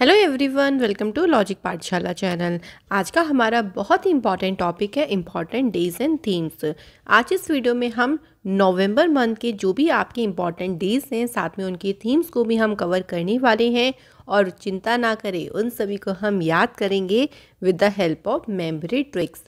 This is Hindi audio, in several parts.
Hello everyone welcome to logic Pathshala channel आज का हमारा बहुत ही इम्पॉर्टेंट टॉपिक है इम्पॉर्टेंट डेज एंड थीम्स आज इस वीडियो में हम नवंबर मंथ के जो भी आपके इम्पॉर्टेंट डेज हैं साथ में उनकी थीम्स को भी हम कवर करने वाले हैं और चिंता ना करें उन सभी को हम याद करेंगे with the help of memory tricks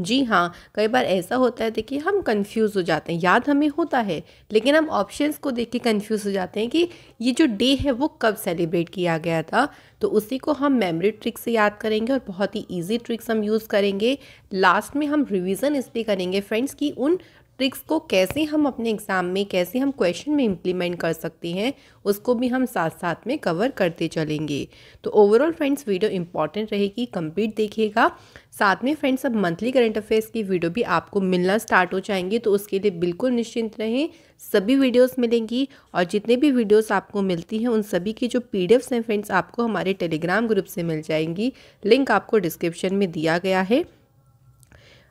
जी हाँ कई बार ऐसा होता है देखिए हम कंफ्यूज हो जाते हैं याद हमें होता है लेकिन हम ऑप्शंस को देख के कन्फ्यूज़ हो जाते हैं कि ये जो डे है वो कब सेलिब्रेट किया गया था तो उसी को हम मेमोरी ट्रिक्स से याद करेंगे और बहुत ही ईजी ट्रिक्स हम यूज़ करेंगे लास्ट में हम रिविज़न इसलिए करेंगे फ्रेंड्स कि उन ट्रिक्स को कैसे हम अपने एग्ज़ाम में कैसे हम क्वेश्चन में इम्प्लीमेंट कर सकते हैं उसको भी हम साथ साथ में कवर करते चलेंगे तो ओवरऑल फ्रेंड्स वीडियो इंपॉर्टेंट रहेगी कंप्लीट देखिएगा साथ में फ्रेंड्स अब मंथली करंट अफेयर्स की वीडियो भी आपको मिलना स्टार्ट हो जाएंगे तो उसके लिए बिल्कुल निश्चिंत रहें सभी वीडियोस मिलेंगी और जितने भी वीडियोस आपको मिलती हैं उन सभी की जो पी हैं फ्रेंड्स आपको हमारे टेलीग्राम ग्रुप से मिल जाएंगी लिंक आपको डिस्क्रिप्शन में दिया गया है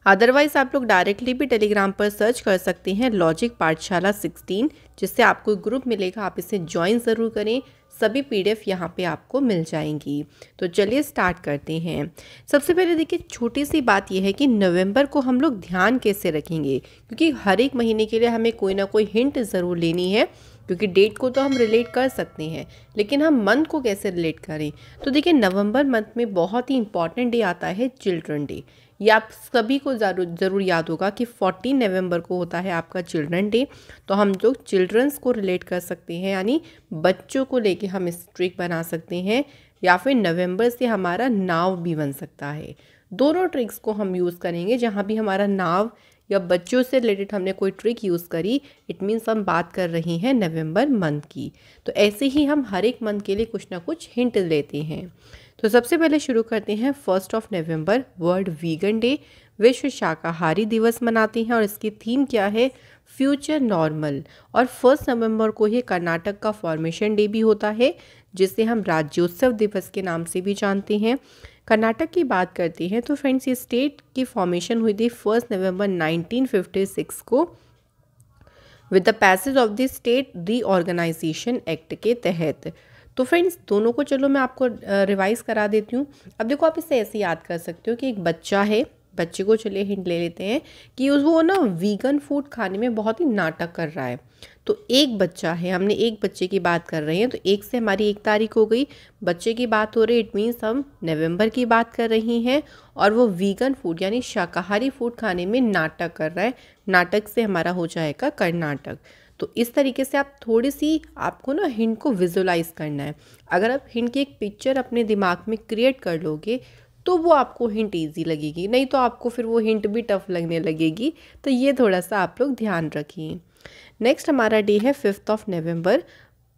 अदरवाइज आप लोग डायरेक्टली भी टेलीग्राम पर सर्च कर सकते हैं लॉजिक पाठशाला 16 जिससे आपको ग्रुप मिलेगा आप इसे ज्वाइन ज़रूर करें सभी पी डी एफ यहाँ पर आपको मिल जाएंगी तो चलिए स्टार्ट करते हैं सबसे पहले देखिए छोटी सी बात यह है कि नवंबर को हम लोग ध्यान कैसे रखेंगे क्योंकि हर एक महीने के लिए हमें कोई ना कोई हिंट ज़रूर लेनी है क्योंकि डेट को तो हम रिलेट कर सकते हैं लेकिन हम मंथ को कैसे रिलेट करें तो देखिए नवंबर मंथ में बहुत ही इंपॉर्टेंट डे आता है चिल्ड्रन डे ये आप सभी को ज़रूर ज़रूर याद होगा कि 14 नवंबर को होता है आपका चिल्ड्रन डे तो हम लोग चिल्ड्रंस को रिलेट कर सकते हैं यानी बच्चों को लेके हम इस ट्रिक बना सकते हैं या फिर नवंबर से हमारा नाव भी बन सकता है दोनों ट्रिक्स को हम यूज़ करेंगे जहाँ भी हमारा नाव या बच्चों से रिलेटेड हमने कोई ट्रिक यूज़ करी इट मीन्स हम बात कर रहे हैं नवंबर मंथ की तो ऐसे ही हम हर एक मंथ के लिए कुछ ना कुछ हिंट लेते हैं तो सबसे पहले शुरू करते हैं first of November world vegan day विश्व शाकाहारी दिवस मनाते हैं और इसकी थीम क्या है फ्यूचर नॉर्मल और फर्स्ट नवंबर को ही कर्नाटक का फॉर्मेशन डे भी होता है जिसे हम राज्योत्सव दिवस के नाम से भी जानते हैं कर्नाटक की बात करती हैं तो फ्रेंड्स ये स्टेट की फॉर्मेशन हुई थी फर्स्ट नवंबर 1956 को with the passage of the state reorganisation act के तहत तो फ्रेंड्स दोनों को चलो मैं आपको रिवाइज़ करा देती हूँ अब देखो आप इसे ऐसे याद कर सकते हो कि एक बच्चा है बच्चे को चलिए हिंट ले लेते हैं कि उस वो ना वीगन फूड खाने में बहुत ही नाटक कर रहा है तो एक बच्चा है हमने एक बच्चे की बात कर रहे हैं तो एक से हमारी एक तारीख हो गई बच्चे की बात हो रही इट मीन्स हम नवंबर की बात कर रही हैं और वो वीगन फूड यानी शाकाहारी फूड खाने में नाटक कर रहा है नाटक से हमारा हो जाएगा कर्नाटक तो इस तरीके से आप थोड़ी सी आपको ना हिंट को विजुलाइज करना है अगर आप हिंट की एक पिक्चर अपने दिमाग में क्रिएट कर लोगे तो वो आपको हिंट ईजी लगेगी नहीं तो आपको फिर वो हिंट भी टफ लगने लगेगी तो ये थोड़ा सा आप लोग ध्यान रखिए नेक्स्ट हमारा डे है फिफ्थ ऑफ नवंबर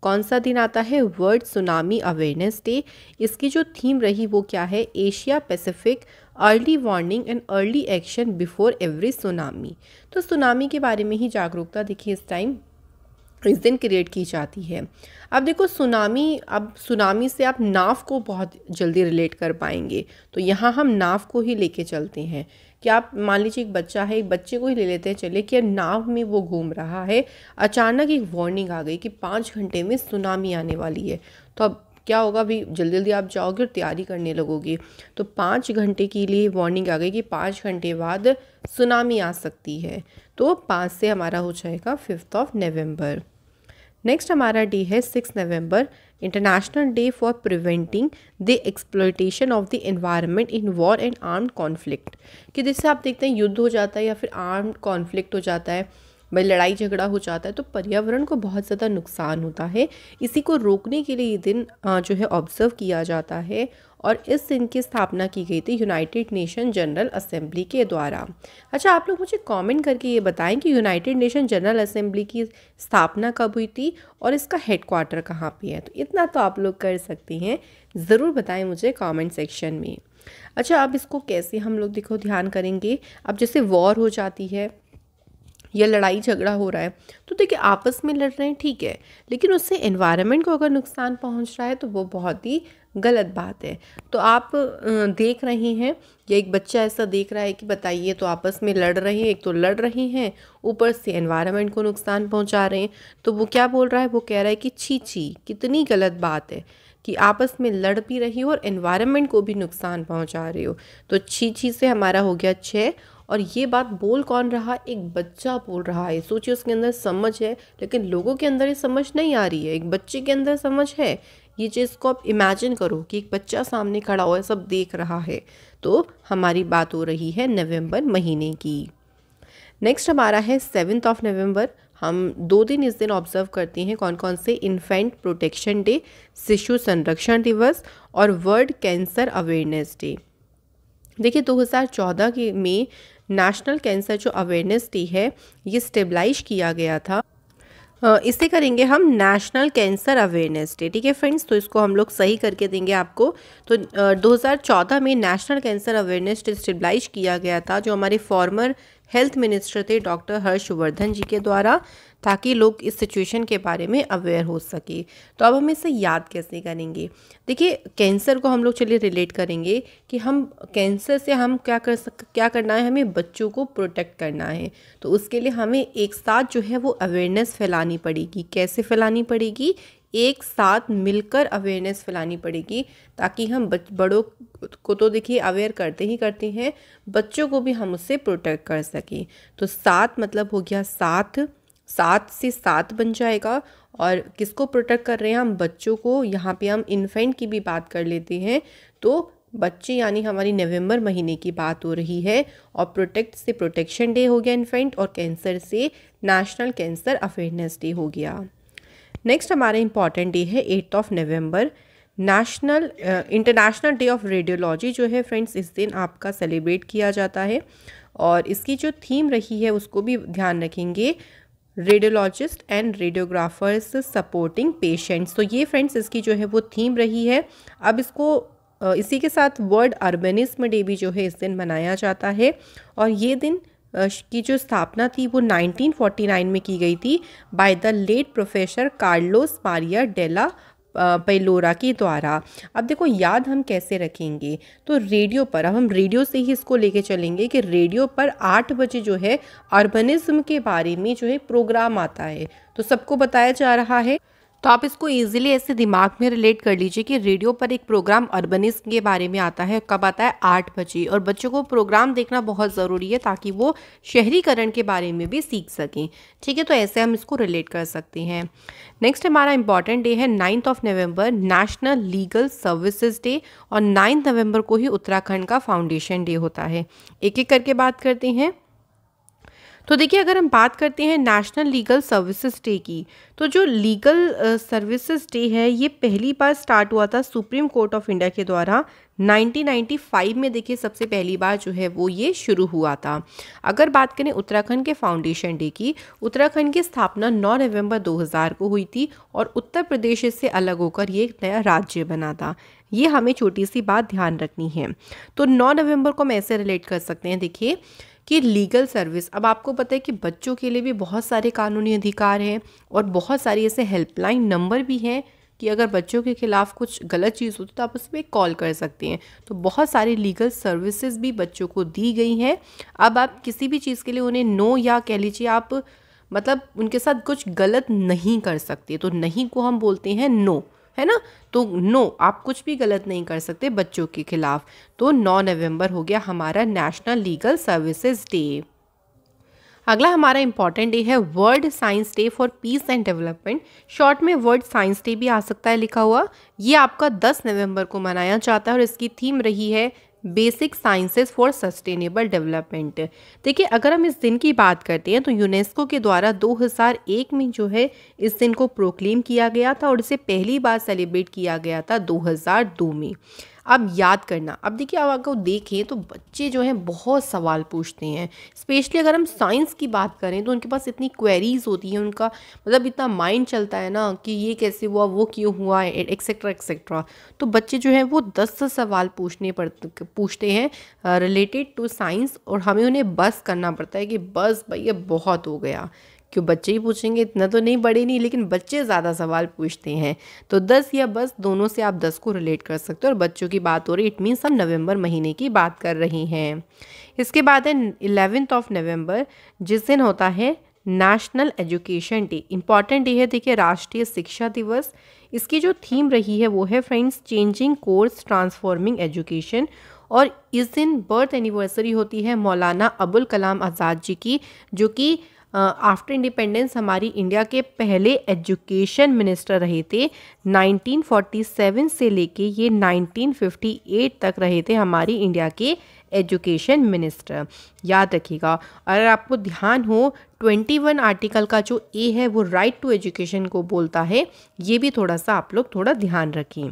कौन सा दिन आता है वर्ल्ड सुनामी अवेयरनेस डे इसकी जो थीम रही वो क्या है Asia Pacific early warning and early action before every tsunami तो सुनामी के बारे में ही जागरूकता दिखी इस टाइम इस दिन क्रिएट की जाती है अब देखो सुनामी अब सुनामी से आप नाव को बहुत जल्दी रिलेट कर पाएंगे तो यहाँ हम नाव को ही लेके चलते हैं कि आप मान लीजिए एक बच्चा है एक बच्चे को ही ले लेते हैं चले कि नाव में वो घूम रहा है अचानक एक वार्निंग आ गई कि पाँच घंटे में सुनामी आने वाली है तो अब क्या होगा अभी जल्दी जल्दी आप जाओगे और तैयारी करने लगोगे तो पाँच घंटे के लिए वार्निंग आ गई कि पाँच घंटे बाद सुनामी आ सकती है तो पाँच से हमारा हो जाएगा फिफ्थ ऑफ नवंबर नेक्स्ट हमारा डे है six November international day for preventing the exploitation of the environment in war and armed conflict कि जैसे आप देखते हैं युद्ध हो जाता है या फिर आर्म्ड कॉन्फ्लिक्ट हो जाता है भाई लड़ाई झगड़ा हो जाता है तो पर्यावरण को बहुत ज़्यादा नुकसान होता है इसी को रोकने के लिए ये दिन जो है ऑब्जर्व किया जाता है और इस दिन की स्थापना की गई थी यूनाइटेड नेशन जनरल असेंबली के द्वारा अच्छा आप लोग मुझे कमेंट करके ये बताएं कि यूनाइटेड नेशन जनरल असेंबली की स्थापना कब हुई थी और इसका हेडक्वार्टर कहाँ पे है तो इतना तो आप लोग कर सकती हैं ज़रूर बताएं मुझे कमेंट सेक्शन में अच्छा अब इसको कैसे हम लोग देखो ध्यान करेंगे अब जैसे वॉर हो जाती है या लड़ाई झगड़ा हो रहा है तो देखिए आपस में लड़ रहे हैं ठीक है लेकिन उससे इन्वायरमेंट को अगर नुकसान पहुंच रहा है तो वो बहुत ही गलत बात है तो आप देख रहे हैं या एक बच्चा ऐसा देख रहा है कि बताइए तो आपस में लड़ रहे हैं एक तो लड़ रहे हैं ऊपर से एनवायरनमेंट को नुकसान पहुंचा रहे हैं तो वो क्या बोल रहा है वो कह रहा है कि छी छी कितनी गलत बात है कि आपस में लड़ भी रही हो और एनवायरनमेंट को भी नुकसान पहुंचा रहे हो तो छी छी से हमारा हो गया छः और ये बात बोल कौन रहा एक बच्चा बोल रहा है सोचिए उसके अंदर समझ है लेकिन लोगों के अंदर ये समझ नहीं आ रही है एक बच्चे के अंदर समझ है ये चीज़ को आप इमेजिन करो कि एक बच्चा सामने खड़ा हुआ है सब देख रहा है तो हमारी बात हो रही है नवंबर महीने की नेक्स्ट हमारा है सेवन्थ ऑफ नवंबर हम दो दिन इस दिन ऑब्जर्व करते हैं कौन कौन से इन्फेंट प्रोटेक्शन डे शिशु संरक्षण दिवस और वर्ल्ड कैंसर अवेयरनेस डे देखिए 2014 के में नेशनल कैंसर जो अवेयरनेस डे है ये स्टेबलाइज किया गया था इसे करेंगे हम नेशनल कैंसर अवेयरनेस डे ठीक है फ्रेंड्स तो इसको हम लोग सही करके देंगे आपको तो 2014 में national cancer awareness day stabilise किया गया था जो हमारे फॉर्मर हेल्थ मिनिस्टर थे डॉक्टर हर्षवर्धन जी के द्वारा ताकि लोग इस सिचुएशन के बारे में अवेयर हो सके तो अब हम इसे याद कैसे करेंगे देखिए कैंसर को हम लोग चलिए रिलेट करेंगे कि हम कैंसर से हम क्या कर सक क्या करना है हमें बच्चों को प्रोटेक्ट करना है तो उसके लिए हमें एक साथ जो है वो अवेयरनेस फैलानी पड़ेगी कैसे फैलानी पड़ेगी एक साथ मिलकर अवेयरनेस फैलानी पड़ेगी ताकि हम बच बड़ों को तो देखिए अवेयर करते ही करते हैं बच्चों को भी हम उससे प्रोटेक्ट कर सकें तो साथ मतलब हो गया साथ सात से सात बन जाएगा और किसको प्रोटेक्ट कर रहे हैं हम बच्चों को यहाँ पे हम इन्फेंट की भी बात कर लेते हैं तो बच्चे यानी हमारी नवंबर महीने की बात हो रही है और प्रोटेक्ट से प्रोटेक्शन डे हो गया इन्फेंट और कैंसर से नेशनल कैंसर अवेयरनेस डे हो गया नेक्स्ट हमारे इम्पॉर्टेंट डे है eighth of November national international day of radiology जो है फ्रेंड्स इस दिन आपका सेलिब्रेट किया जाता है और इसकी जो थीम रही है उसको भी ध्यान रखेंगे radiologist and radiographers supporting patients तो ये फ्रेंड्स इसकी जो है वो थीम रही है अब इसको uh, इसी के साथ वर्ल्ड अर्बनिज्म डे भी जो है इस दिन मनाया जाता है और ये दिन की जो स्थापना थी वो 1949 में की गई थी by the late professor Carlos Maria Della Paolera के द्वारा अब देखो याद हम कैसे रखेंगे तो रेडियो पर अब हम रेडियो से ही इसको लेके चलेंगे कि रेडियो पर आठ बजे जो है अर्बनिज्म के बारे में जो है प्रोग्राम आता है तो सबको बताया जा रहा है तो आप इसको इजीली ऐसे दिमाग में रिलेट कर लीजिए कि रेडियो पर एक प्रोग्राम अर्बनिस्ट के बारे में आता है कब आता है आठ बजे और बच्चों को प्रोग्राम देखना बहुत ज़रूरी है ताकि वो शहरीकरण के बारे में भी सीख सकें ठीक है तो ऐसे हम इसको रिलेट कर सकते हैं नेक्स्ट हमारा इंपॉर्टेंट डे है ninth of November national legal services day और नाइन्थ नवम्बर को ही उत्तराखंड का फाउंडेशन डे होता है एक एक करके बात करते हैं तो देखिए अगर हम बात करते हैं नेशनल लीगल सर्विसेज डे की तो जो लीगल सर्विसेज डे है ये पहली बार स्टार्ट हुआ था सुप्रीम कोर्ट ऑफ इंडिया के द्वारा 1995 में देखिए सबसे पहली बार जो है वो ये शुरू हुआ था अगर बात करें उत्तराखंड के फाउंडेशन डे की उत्तराखंड की स्थापना 9 नवंबर 2000 को हुई थी और उत्तर प्रदेश से अलग होकर ये एक नया राज्य बना था ये हमें छोटी सी बात ध्यान रखनी है तो 9 नवंबर को हम ऐसे रिलेट कर सकते हैं देखिए कि लीगल सर्विस अब आपको पता है कि बच्चों के लिए भी बहुत सारे कानूनी अधिकार हैं और बहुत सारी ऐसे हेल्पलाइन नंबर भी हैं कि अगर बच्चों के खिलाफ कुछ गलत चीज़ होती तो आप उस पर कॉल कर सकते हैं तो बहुत सारी लीगल सर्विसेज भी बच्चों को दी गई हैं अब आप किसी भी चीज़ के लिए उन्हें नो या कह लीजिए आप मतलब उनके साथ कुछ गलत नहीं कर सकते तो नहीं को हम बोलते हैं नो है ना तो नो आप कुछ भी गलत नहीं कर सकते बच्चों के खिलाफ तो नौ नवंबर हो गया हमारा नेशनल लीगल सर्विसेज डे अगला हमारा इंपॉर्टेंट डे है world science day for peace and development short में वर्ल्ड साइंस डे भी आ सकता है लिखा हुआ ये आपका 10 नवंबर को मनाया जाता है और इसकी थीम रही है basic sciences for sustainable development देखिए अगर हम इस दिन की बात करते हैं तो यूनेस्को के द्वारा 2001 में जो है इस दिन को प्रोक्लेम किया गया था और इसे पहली बार सेलिब्रेट किया गया था 2002 में अब याद करना अब देखिए अब आपको देखें तो बच्चे जो हैं बहुत सवाल पूछते हैं स्पेशली अगर हम साइंस की बात करें तो उनके पास इतनी क्वेरीज होती हैं उनका मतलब इतना माइंड चलता है ना कि ये कैसे हुआ वो क्यों हुआ एक्सेट्रा एक्सेट्रा तो बच्चे जो हैं वो दस दस सवाल पूछने पड़ पूछते हैं रिलेटेड टू साइंस और हमें उन्हें बस करना पड़ता है कि बस भैया बहुत हो गया क्यों बच्चे ही पूछेंगे इतना तो नहीं बड़े नहीं लेकिन बच्चे ज़्यादा सवाल पूछते हैं तो दस या बस दोनों से आप दस को रिलेट कर सकते हो और बच्चों की बात हो रही इट मीन्स हम नवंबर महीने की बात कर रहे हैं इसके बाद है इलेवेंथ ऑफ नवंबर जिस दिन होता है national education day important day है देखिए राष्ट्रीय शिक्षा दिवस इसकी जो थीम रही है वो है friends changing course transforming education और इस दिन बर्थ एनिवर्सरी होती है मौलाना अबुल कलाम आज़ाद जी की जो कि आफ्टर इंडिपेंडेंस हमारी इंडिया के पहले एजुकेशन मिनिस्टर रहे थे 1947 से लेके ये 1958 तक रहे थे हमारी इंडिया के एजुकेशन मिनिस्टर याद रखिएगा अगर आपको ध्यान हो 21 आर्टिकल का जो ए है वो राइट टू एजुकेशन को बोलता है ये भी थोड़ा सा आप लोग थोड़ा ध्यान रखें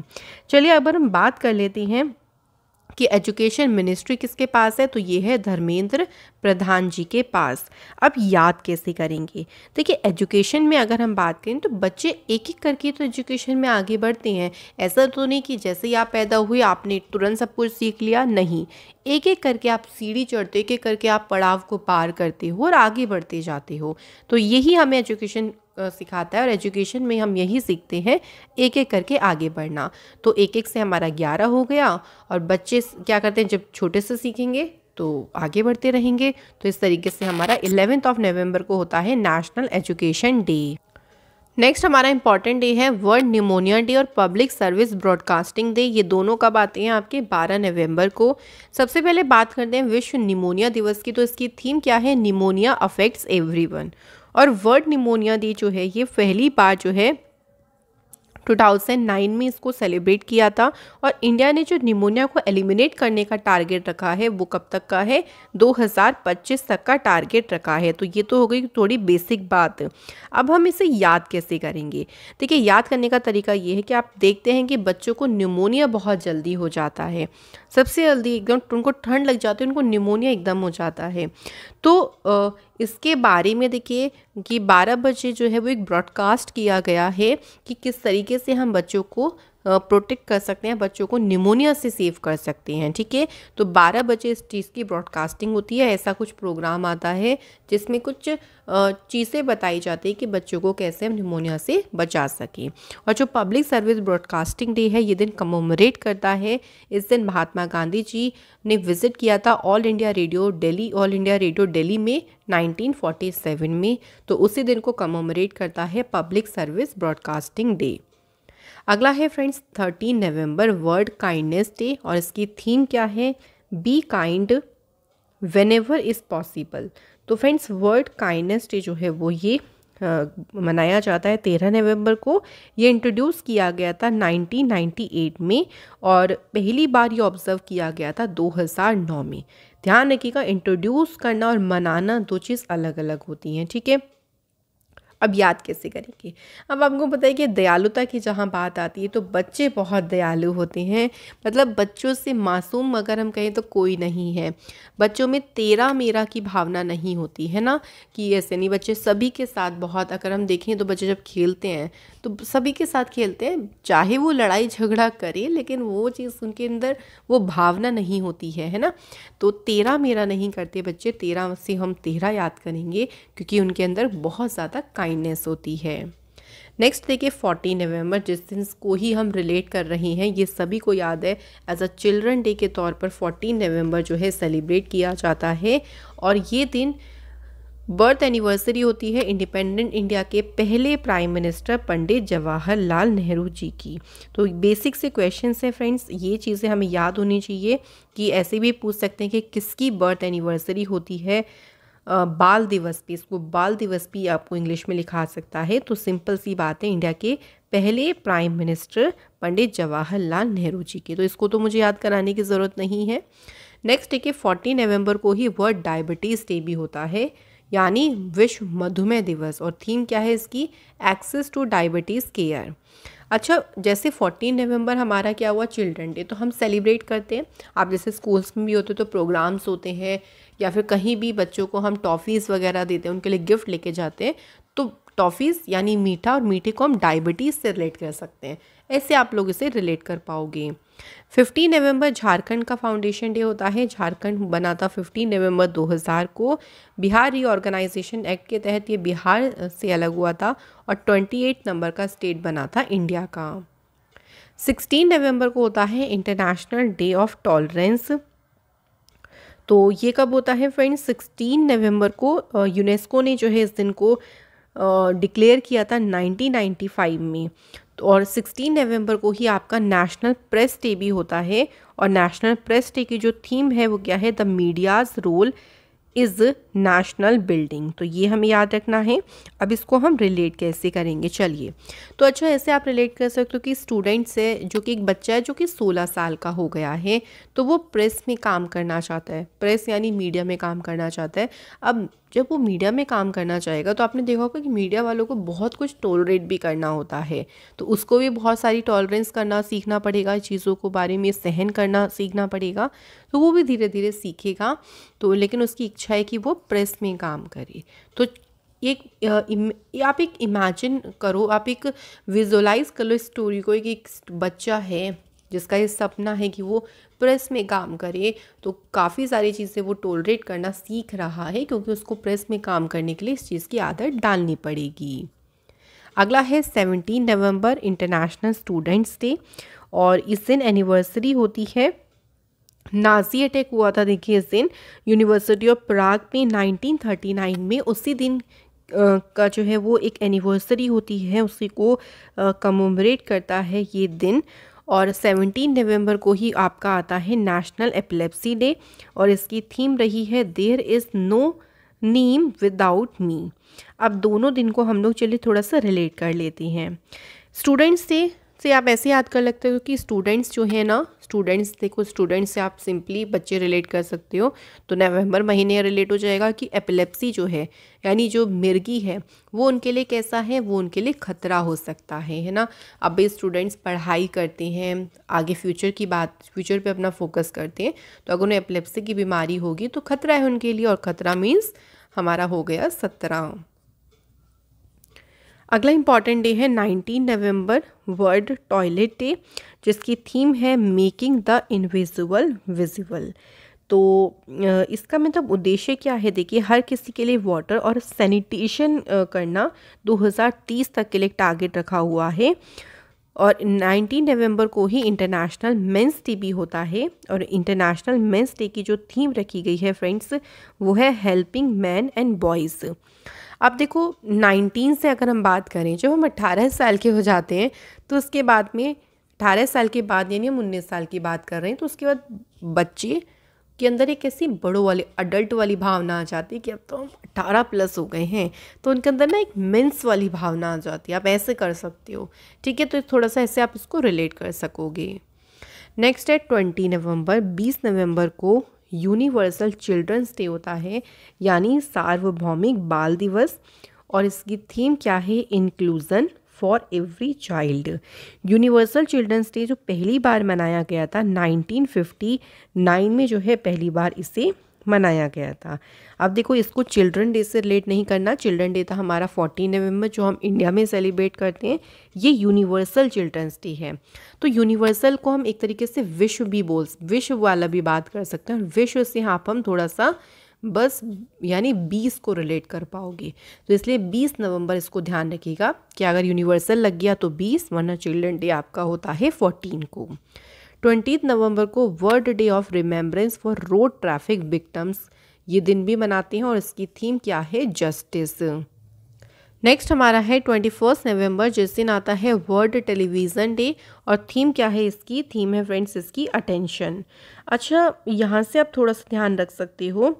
चलिए अब हम बात कर लेते हैं कि एजुकेशन मिनिस्ट्री किसके पास है तो ये है धर्मेंद्र प्रधान जी के पास अब याद कैसे करेंगे देखिए एजुकेशन में अगर हम बात करें तो बच्चे एक एक करके तो एजुकेशन में आगे बढ़ते हैं ऐसा तो नहीं कि जैसे ही आप पैदा हुए आपने तुरंत सब कुछ सीख लिया नहीं एक एक करके आप सीढ़ी चढ़ते एक एक करके आप पड़ाव को पार करते हो और आगे बढ़ते जाते हो तो यही हमें एजुकेशन सिखाता है और एजुकेशन में हम यही सीखते हैं एक एक करके आगे बढ़ना तो एक एक से हमारा ग्यारह हो गया और बच्चे क्या करते हैं जब छोटे से सीखेंगे तो आगे बढ़ते रहेंगे तो इस तरीके से हमारा इलेवेंथ ऑफ नवंबर को होता है नेशनल एजुकेशन डे नेक्स्ट हमारा इंपॉर्टेंट डे है वर्ल्ड निमोनिया डे और पब्लिक सर्विस ब्रॉडकास्टिंग डे ये दोनों कब आते हैं आपके 12 नवंबर को सबसे पहले बात करते हैं विश्व निमोनिया दिवस की तो इसकी थीम क्या है निमोनिया अफेक्ट्स एवरीवन और वर्ड निमोनिया डे जो है ये पहली बार जो है 2009 में इसको सेलिब्रेट किया था और इंडिया ने जो निमोनिया को एलिमिनेट करने का टारगेट रखा है वो कब तक का है 2025 तक का टारगेट रखा है तो ये तो हो गई थोड़ी बेसिक बात अब हम इसे याद कैसे करेंगे देखिए याद करने का तरीका ये है कि आप देखते हैं कि बच्चों को निमोनिया बहुत जल्दी हो जाता है सबसे जल्दी एकदम उनको ठंड लग जाती है उनको निमोनिया एकदम हो जाता है तो इसके बारे में देखिए कि 12 बजे जो है वो एक ब्रॉडकास्ट किया गया है कि किस तरीके से हम बच्चों को प्रोटेक्ट कर सकते हैं बच्चों को निमोनिया से सेव कर सकते हैं ठीक है तो बारह बजे इस चीज़ की ब्रॉडकास्टिंग होती है ऐसा कुछ प्रोग्राम आता है जिसमें कुछ चीज़ें बताई जाती है कि बच्चों को कैसे हम निमोनिया से बचा सकें और जो पब्लिक सर्विस ब्रॉडकास्टिंग डे है ये दिन कमोमरेट करता है इस दिन महात्मा गांधी जी ने विज़िट किया था all India radio Delhi all India radio Delhi में 1947 में तो उसी दिन को कमोमरेट करता है पब्लिक सर्विस ब्रॉडकास्टिंग डे अगला है friends thirteen November world kindness day और इसकी थीम क्या है be kind whenever is possible तो फ्रेंड्स वर्ल्ड काइंडनेस डे जो है वो ये आ, मनाया जाता है तेरह नवंबर को ये इंट्रोड्यूस किया गया था 1998 में और पहली बार ये ऑब्ज़र्व किया गया था 2009 में ध्यान रखिएगा इंट्रोड्यूस करना और मनाना दो चीज़ अलग अलग होती हैं ठीक है थीके? अब याद कैसे करेंगे अब आपको पता है कि दयालुता की जहाँ बात आती है तो बच्चे बहुत दयालु होते हैं मतलब बच्चों से मासूम अगर हम कहें तो कोई नहीं है बच्चों में तेरा मेरा की भावना नहीं होती है ना कि ऐसे नहीं बच्चे सभी के साथ बहुत अगर हम देखें तो बच्चे जब खेलते हैं तो सभी के साथ खेलते हैं चाहे वो लड़ाई झगड़ा करे लेकिन वो चीज़ उनके अंदर वो भावना नहीं होती है है ना तो तेरा मेरा नहीं करते बच्चे तेरा से हम तेरा याद करेंगे क्योंकि उनके अंदर बहुत ज़्यादा काइंडनेस होती है नेक्स्ट देखिए फोर्टीन नवंबर जिस दिन को ही हम रिलेट कर रहे हैं ये सभी को याद है एज अ चिल्ड्रन डे के तौर पर फोर्टीन नवंबर जो है सेलिब्रेट किया जाता है और ये दिन बर्थ एनिवर्सरी होती है इंडिपेंडेंट इंडिया के पहले प्राइम मिनिस्टर पंडित जवाहरलाल नेहरू जी की तो बेसिक से क्वेश्चन हैं फ्रेंड्स ये चीज़ें हमें याद होनी चाहिए कि ऐसे भी पूछ सकते हैं कि किसकी बर्थ एनिवर्सरी होती है बाल दिवस भी इसको बाल दिवस भी आपको इंग्लिश में लिखा सकता है तो सिंपल सी बात है इंडिया के पहले प्राइम मिनिस्टर पंडित जवाहरलाल नेहरू जी के तो इसको तो मुझे याद कराने की ज़रूरत नहीं है नेक्स्ट देखिए फोर्टीन नवंबर को ही वर्ल्ड डायबिटीज़ डे भी होता है यानी विश्व मधुमेह दिवस और थीम क्या है इसकी एक्सेस टू डायबिटीज़ केयर अच्छा जैसे फोर्टीन नवंबर हमारा क्या हुआ चिल्ड्रन डे तो हम सेलिब्रेट करते हैं आप जैसे स्कूल्स में भी होते तो प्रोग्राम्स होते हैं या फिर कहीं भी बच्चों को हम टॉफ़ीज़ वगैरह देते हैं उनके लिए गिफ्ट लेके जाते हैं तो टॉफ़ीज़ यानी मीठा और मीठे को हम डायबिटीज़ से रिलेट कर सकते हैं ऐसे आप लोग इसे रिलेट कर पाओगे 15 नवंबर झारखंड का फाउंडेशन डे होता है झारखंड बना था 15 नवंबर 2000 को बिहार रीऑर्गेनाइजेशन एक्ट के तहत ये बिहार से अलग हुआ था और 28 नंबर का स्टेट बना था इंडिया का 16 नवंबर को होता है इंटरनेशनल डे ऑफ टॉलरेंस तो ये कब होता है फ्रेंड्स 16 नवंबर को यूनेस्को ने जो है इस दिन को डिक्लेयर किया था 1995 में तो और 16 नवंबर को ही आपका नेशनल प्रेस डे भी होता है और नेशनल प्रेस डे की जो थीम है वो क्या है the media's role is national building तो ये हमें याद रखना है अब इसको हम रिलेट कैसे करेंगे चलिए तो अच्छा ऐसे आप रिलेट कर सकते हो कि स्टूडेंट से जो कि एक बच्चा है जो कि सोलह साल का हो गया है तो वो प्रेस में काम करना चाहता है प्रेस यानी मीडिया में काम करना चाहता है अब जब वो मीडिया में काम करना चाहेगा तो आपने देखा होगा कि मीडिया वालों को बहुत कुछ टॉलरेट भी करना होता है तो उसको भी बहुत सारी टॉलरेंस करना सीखना पड़ेगा चीज़ों को बारे में सहन करना सीखना पड़ेगा तो वो भी धीरे धीरे सीखेगा तो लेकिन उसकी इच्छा है कि वो प्रेस में काम करे तो एक आप एक इमेजिन करो आप एक विजुलाइज कर लो इस स्टोरी को एक बच्चा है जिसका ये सपना है कि वो प्रेस में काम करे तो काफ़ी सारी चीज़ें वो टोलरेट करना सीख रहा है क्योंकि उसको प्रेस में काम करने के लिए इस चीज़ की आदत डालनी पड़ेगी अगला है seventeen November international students day और इस दिन एनिवर्सरी होती है नाजी अटैक हुआ था देखिए इस दिन यूनिवर्सिटी ऑफ प्राग में 1939 में उसी दिन का जो है वो एक एनिवर्सरी होती है उसी को कमोमरेट करता है ये दिन और 17 नवंबर को ही आपका आता है नेशनल एपिलेप्सी डे और इसकी थीम रही है there is no team without me अब दोनों दिन को हम लोग चलिए थोड़ा सा रिलेट कर लेती हैं स्टूडेंट्स से से आप ऐसे याद कर लगते हो कि स्टूडेंट्स जो है ना स्टूडेंट्स देखो स्टूडेंट्स से आप सिंपली बच्चे रिलेट कर सकते हो तो नवंबर महीने रिलेट हो जाएगा कि एपिलेप्सी जो है यानी जो मिर्गी है वो उनके लिए कैसा है वो उनके लिए ख़तरा हो सकता है है ना अब स्टूडेंट्स पढ़ाई करते हैं आगे फ्यूचर की बात फ्यूचर पे अपना फोकस करते हैं तो अगर उन्हें एपिलेप्सी की बीमारी होगी तो खतरा है उनके लिए और ख़तरा मीन्स हमारा हो गया सत्रह अगला इम्पॉर्टेंट डे है 19 नवंबर वर्ल्ड टॉयलेट डे जिसकी थीम है मेकिंग द इनविजिबल विजिबल तो इसका मतलब उद्देश्य क्या है देखिए हर किसी के लिए वाटर और सैनिटेशन करना 2030 तक के लिए टारगेट रखा हुआ है और 19 नवंबर को ही इंटरनेशनल मेंस डे भी होता है और इंटरनेशनल मेंस डे की जो थीम रखी गई है फ्रेंड्स वो है हेल्पिंग मैन एंड बॉयज़ अब देखो नाइनटीन से अगर हम बात करें जब हम अट्ठारह साल के हो जाते हैं तो उसके बाद में अठारह साल के बाद यानी हम उन्नीस साल की बात कर रहे हैं तो उसके बाद बच्चे के अंदर एक ऐसी बड़ों वाली अडल्ट वाली भावना आ जाती है कि अब तो हम अट्ठारह प्लस हो गए हैं तो उनके अंदर ना एक मेंस वाली भावना आ जाती है आप ऐसे कर सकते हो ठीक है तो थोड़ा सा ऐसे आप उसको रिलेट कर सकोगे नेक्स्ट है ट्वेंटी नवंबर बीस नवंबर को यूनिवर्सल चिल्ड्रंस डे होता है यानी सार्वभौमिक बाल दिवस और इसकी थीम क्या है inclusion for every child universal children's day जो पहली बार मनाया गया था 1959 में जो है पहली बार इसे मनाया गया था अब देखो इसको चिल्ड्रन डे से रिलेट नहीं करना चिल्ड्रन डे था हमारा फोर्टीन नवंबर जो हम इंडिया में सेलिब्रेट करते हैं ये यूनिवर्सल चिल्ड्रंस डे है तो यूनिवर्सल को हम एक तरीके से विश्व भी बोल विश्व वाला भी बात कर सकते हैं विश्व से यहाँ हम थोड़ा सा बस यानी बीस को रिलेट कर पाओगे तो इसलिए बीस नवंबर इसको ध्यान रखिएगा कि अगर यूनिवर्सल लग गया तो बीस वरना चिल्ड्रन डे आपका होता है फ़ोर्टीन को ट्वेंटी नवंबर को world day of remembrance for road traffic victims ये दिन भी मनाते हैं और इसकी थीम क्या है जस्टिस नेक्स्ट हमारा है ट्वेंटी फर्स्ट नवम्बर जिस दिन आता है वर्ल्ड टेलीविज़न डे और थीम क्या है इसकी थीम है फ्रेंड्स इसकी अटेंशन अच्छा यहाँ से आप थोड़ा सा ध्यान रख सकते हो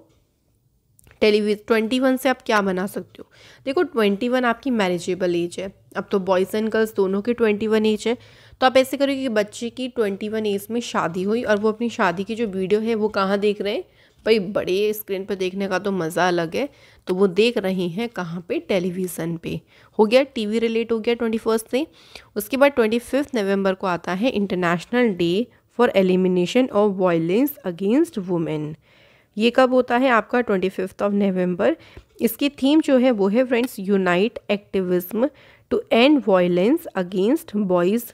टेलीविजन ट्वेंटी वन से आप क्या बना सकते हो देखो ट्वेंटी वन आपकी मैनेजेबल एज है अब तो बॉयज़ एंड गर्ल्स दोनों के ट्वेंटी वन एज है तो आप ऐसे करोगे कि बच्चे की ट्वेंटी वन एज में शादी हुई और वो अपनी शादी की जो वीडियो है वो कहाँ देख रहे हैं भाई बड़े स्क्रीन पर देखने का तो मज़ा अलग है तो वो देख रहे हैं कहाँ पे टेलीविज़न पे हो गया टीवी रिलेट हो गया ट्वेंटी फर्स्ट से उसके बाद ट्वेंटी फिफ्थ नवम्बर को आता है international day for elimination of violence against women ये कब होता है आपका ट्वेंटी फिफ्थ ऑफ नवम्बर इसकी थीम जो है वो है friends unite activism to end violence against boys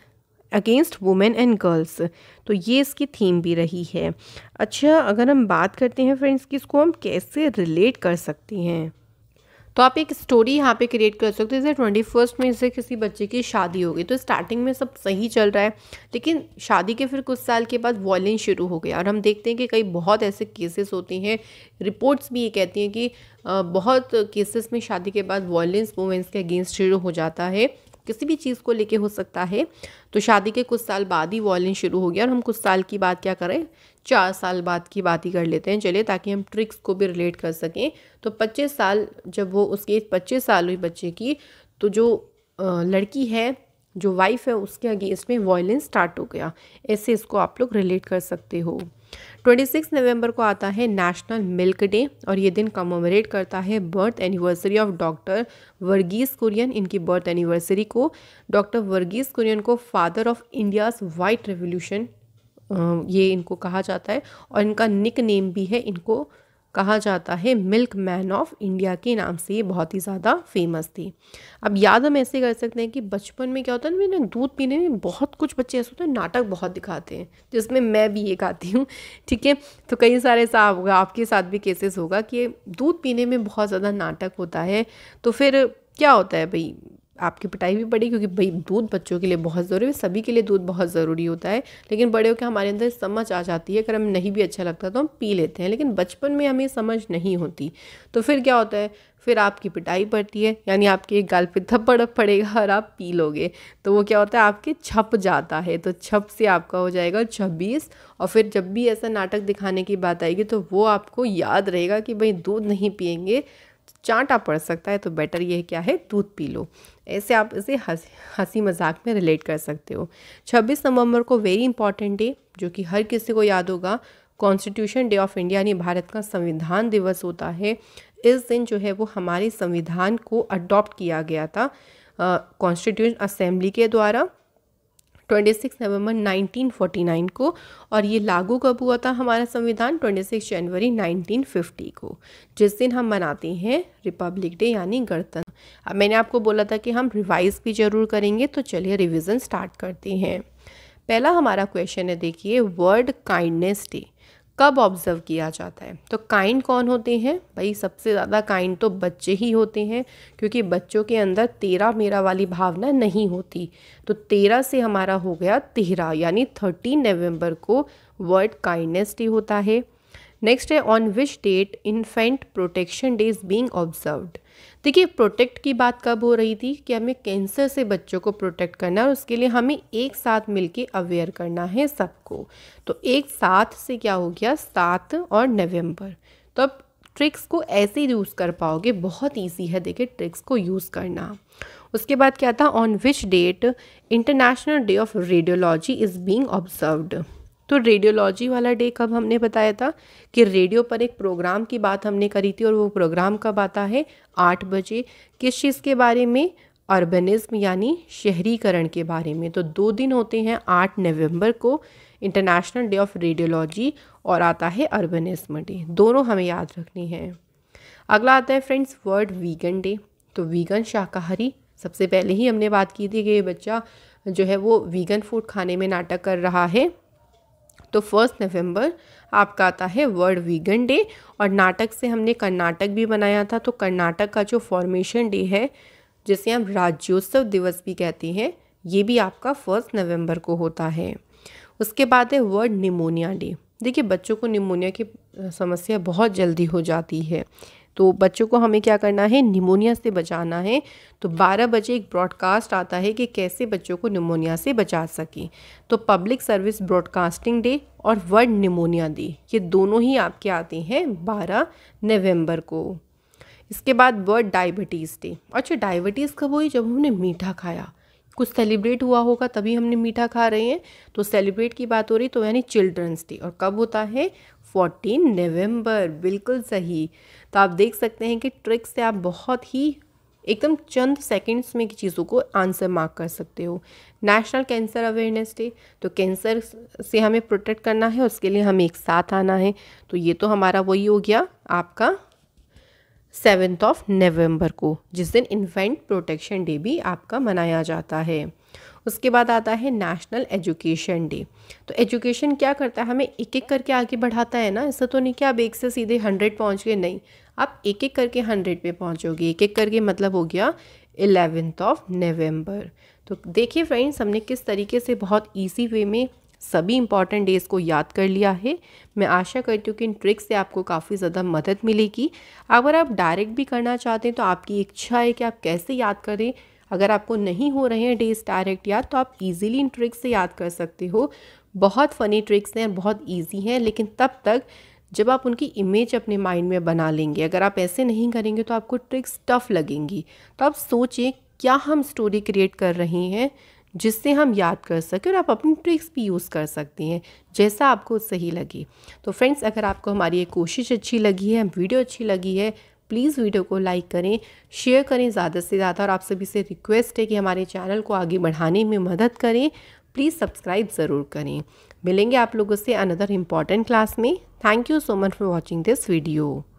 against women and girls तो ये इसकी थीम भी रही है अच्छा अगर हम बात करते हैं फ्रेंड्स कि इसको हम कैसे रिलेट कर सकते हैं तो आप एक स्टोरी यहाँ पे क्रिएट कर सकते हैं जैसे ट्वेंटी फर्स्ट में जैसे किसी बच्चे की शादी हो गई तो स्टार्टिंग में सब सही चल रहा है लेकिन शादी के फिर कुछ साल के बाद वॉयलेंस शुरू हो गया और हम देखते हैं कि कई बहुत ऐसे केसेस होते हैं रिपोर्ट्स भी ये कहती हैं कि बहुत केसेस में शादी के बाद वॉयलेंस वुमेंस के अगेंस्ट शुरू हो जाता है किसी भी चीज़ को लेके हो सकता है तो शादी के कुछ साल बाद ही वॉलिन शुरू हो गया और हम कुछ साल की बात क्या करें चार साल बाद की बात ही कर लेते हैं चलिए ताकि हम ट्रिक्स को भी रिलेट कर सकें तो पच्चीस साल जब वो उसके पच्चीस साल हुई बच्चे की तो जो लड़की है जो वाइफ है उसके अगेंस्ट में वॉयलेंस स्टार्ट हो गया ऐसे इसको आप लोग रिलेट कर सकते हो 26 नवंबर को आता है नेशनल मिल्क डे और ये दिन कमोमरेट करता है birth anniversary of doctor Verghese Kurien इनकी बर्थ एनिवर्सरी को डॉक्टर वर्गीस कुरियन को father of India's white revolution ये इनको कहा जाता है और इनका निक नेम भी है इनको कहा जाता है मिल्क मैन ऑफ इंडिया के नाम से ये बहुत ही ज़्यादा फेमस थी अब याद हम ऐसे कर सकते हैं कि बचपन में क्या होता है मैंने दूध पीने में बहुत कुछ बच्चे ऐसे होते हैं नाटक बहुत दिखाते हैं जिसमें मैं भी एक आती हूँ ठीक है तो कई सारे ऐसा होगा आपके साथ भी केसेस होगा कि दूध पीने में बहुत ज़्यादा नाटक होता है तो फिर क्या होता है भाई आपकी पिटाई भी पड़ी क्योंकि भाई दूध बच्चों के लिए बहुत ज़रूरी है सभी के लिए दूध बहुत ज़रूरी होता है लेकिन बड़े होकर हमारे अंदर समझ आ जाती है अगर हमें नहीं भी अच्छा लगता तो हम पी लेते हैं लेकिन बचपन में हमें समझ नहीं होती तो फिर क्या होता है फिर आपकी पिटाई पड़ती है यानी आपके एक गाल पर थप्पड़ पड़ेगा और आप पी लोगे तो वो क्या होता है आपके छप जाता है तो छप से आपका हो जाएगा छब्बीस और फिर जब भी ऐसा नाटक दिखाने की बात आएगी तो वो आपको याद रहेगा कि भाई दूध नहीं पियेंगे चांटा पड़ सकता है तो बेटर ये क्या है दूध पी लो ऐसे आप इसे हंसी मजाक में रिलेट कर सकते हो 26 नवंबर को वेरी इंपॉर्टेंट डे जो कि हर किसी को याद होगा कॉन्स्टिट्यूशन डे ऑफ इंडिया यानी भारत का संविधान दिवस होता है इस दिन जो है वो हमारे संविधान को अडॉप्ट किया गया था कॉन्स्टिट्यूशन असेंबली के द्वारा 26 नवंबर 1949 को और ये लागू कब हुआ था हमारा संविधान 26 जनवरी 1950 को जिस दिन हम मनाते हैं रिपब्लिक डे यानी गणतंत्र अब मैंने आपको बोला था कि हम रिवाइज भी जरूर करेंगे तो चलिए रिविज़न स्टार्ट करते हैं पहला हमारा क्वेश्चन है देखिए वर्ल्ड काइंडनेस डे कब ऑब्ज़र्व किया जाता है तो काइंड कौन होते हैं भाई सबसे ज़्यादा काइंड तो बच्चे ही होते हैं क्योंकि बच्चों के अंदर तेरा मेरा वाली भावना नहीं होती तो तेरह से हमारा हो गया तेरह यानी थर्टीन नवंबर को वर्ल्ड काइंडनेस डे होता है नेक्स्ट है on which date infant protection day is being observed देखिए प्रोटेक्ट की बात कब हो रही थी कि हमें कैंसर से बच्चों को प्रोटेक्ट करना है उसके लिए हमें एक साथ मिलके अवेयर करना है सबको तो एक साथ से क्या हो गया सात और नवंबर तो अब ट्रिक्स को ऐसे यूज़ कर पाओगे बहुत ईजी है देखिए ट्रिक्स को यूज़ करना उसके बाद क्या था on which date international day of radiology is being observed तो रेडियोलॉजी वाला डे कब हमने बताया था कि रेडियो पर एक प्रोग्राम की बात हमने करी थी और वो प्रोग्राम कब आता है आठ बजे किस चीज़ के बारे में अर्बनिज्म यानी शहरीकरण के बारे में तो दो दिन होते हैं आठ नवंबर को इंटरनेशनल डे ऑफ रेडियोलॉजी और आता है अर्बनिज्म डे दोनों हमें याद रखनी है अगला आता है फ्रेंड्स वर्ल्ड वीगन डे तो वीगन शाकाहारी सबसे पहले ही हमने बात की थी कि ये बच्चा जो है वो वीगन फूड खाने में नाटक कर रहा है तो फर्स्ट नवंबर आपका आता है वर्ल्ड वीगन डे और नाटक से हमने कर्नाटक भी बनाया था तो कर्नाटक का जो फॉर्मेशन डे है जिसे हम राज्योत्सव दिवस भी कहते हैं ये भी आपका फर्स्ट नवंबर को होता है उसके बाद है वर्ल्ड निमोनिया डे देखिए बच्चों को निमोनिया की समस्या बहुत जल्दी हो जाती है तो बच्चों को हमें क्या करना है निमोनिया से बचाना है तो 12 बजे एक ब्रॉडकास्ट आता है कि कैसे बच्चों को निमोनिया से बचा सकें तो पब्लिक सर्विस ब्रॉडकास्टिंग डे और वर्ल्ड निमोनिया डे ये दोनों ही आपके आते हैं 12 नवंबर को इसके बाद वर्ल्ड डायबिटीज़ डे अच्छा डायबिटीज़ कब हुई जब हमने मीठा खाया कुछ सेलिब्रेट हुआ होगा तभी हमने मीठा खा रहे हैं तो सेलिब्रेट की बात हो रही तो यानी चिल्ड्रंस डे और कब होता है फोर्टीन नवंबर बिल्कुल सही तो आप देख सकते हैं कि ट्रिक से आप बहुत ही एकदम चंद सेकंड्स में की चीज़ों को आंसर मार्क कर सकते हो नेशनल कैंसर अवेयरनेस डे तो कैंसर से हमें प्रोटेक्ट करना है उसके लिए हमें एक साथ आना है तो ये तो हमारा वही हो गया आपका सेवेंथ ऑफ नवंबर को जिस दिन इन्फेंट प्रोटेक्शन डे भी आपका मनाया जाता है उसके बाद आता है नेशनल एजुकेशन डे तो एजुकेशन क्या करता है हमें एक एक करके आगे बढ़ाता है ना ऐसा तो नहीं कि आप एक से सीधे हंड्रेड पहुँच गए नहीं आप एक एक करके हंड्रेड पे पहुँचोगे एक एक करके मतलब हो गया एलेवेंथ ऑफ नवम्बर तो देखिए फ्रेंड्स हमने किस तरीके से बहुत ईजी वे में सभी इंपॉर्टेंट डेज़ को याद कर लिया है मैं आशा करती हूँ कि इन ट्रिक्स से आपको काफ़ी ज़्यादा मदद मिलेगी अगर आप डायरेक्ट भी करना चाहते हैं तो आपकी इच्छा है कि आप कैसे याद करें अगर आपको नहीं हो रहे हैं डेज डायरेक्ट याद तो आप इजीली इन ट्रिक्स से याद कर सकते हो बहुत फ़नी ट्रिक्स हैं बहुत ईजी हैं लेकिन तब तक जब आप उनकी इमेज अपने माइंड में बना लेंगे अगर आप ऐसे नहीं करेंगे तो आपको ट्रिक्स टफ लगेंगी तो आप सोचें क्या हम स्टोरी क्रिएट कर रहे हैं जिससे हम याद कर सकें और आप अपनी ट्रिक्स भी यूज़ कर सकते हैं जैसा आपको सही लगे तो फ्रेंड्स अगर आपको हमारी ये कोशिश अच्छी लगी है वीडियो अच्छी लगी है प्लीज़ वीडियो को लाइक करें शेयर करें ज़्यादा से ज़्यादा और आप सभी से रिक्वेस्ट है कि हमारे चैनल को आगे बढ़ाने में मदद करें प्लीज़ सब्सक्राइब ज़रूर करें मिलेंगे आप लोगों से अनदर इम्पॉर्टेंट क्लास में thank you so much for watching this video